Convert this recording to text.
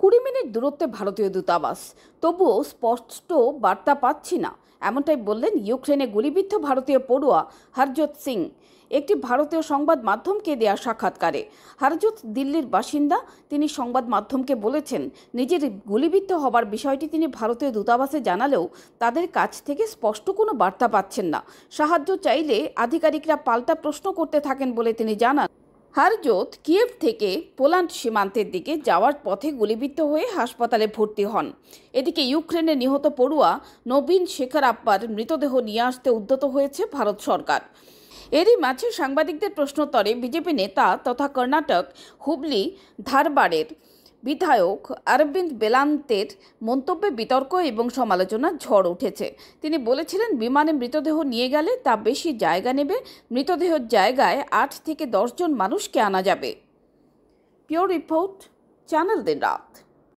কুড়ি মিনিট দূরত্বে ভারতীয় দূতাবাস তবুও স্পষ্ট বার্তা পাচ্ছি না এমনটাই বললেন ইউক্রেনে গুলিবিদ্ধ ভারতীয় পড়ুয়া হরজোত সিং একটি ভারতীয় সংবাদ মাধ্যমকে দেয়া সাক্ষাৎকারে হরজোত দিল্লির বাসিন্দা তিনি সংবাদ মাধ্যমকে বলেছেন নিজের গুলিবিদ্ধ হবার বিষয়টি তিনি ভারতীয় দূতাবাসে জানালেও তাদের কাছ থেকে স্পষ্ট কোনো বার্তা পাচ্ছেন না সাহায্য চাইলে আধিকারিকরা পাল্টা প্রশ্ন করতে থাকেন বলে তিনি জানান হারজোত কিয়েভ থেকে পোল্যান্ড সীমান্তের দিকে যাওয়ার পথে গুলিবিদ্ধ হয়ে হাসপাতালে ভর্তি হন এদিকে ইউক্রেনে নিহত পড়ুয়া নবীন শেখর আপ্পার মৃতদেহ নিয়ে আসতে উদ্যত হয়েছে ভারত সরকার এরই মাঝে সাংবাদিকদের প্রশ্নোত্তরে বিজেপি নেতা তথা কর্ণাটক হুবলি ধারবাড়ের বিধায়ক অরবিন্দ বেলান্তের মন্তব্যে বিতর্ক এবং সমালোচনার ঝড় উঠেছে তিনি বলেছিলেন বিমানে মৃতদেহ নিয়ে গেলে তা বেশি জায়গা নেবে মৃতদেহের জায়গায় আট থেকে দশজন মানুষকে আনা যাবে পিওর রিপোর্ট চ্যানেল দিন রাত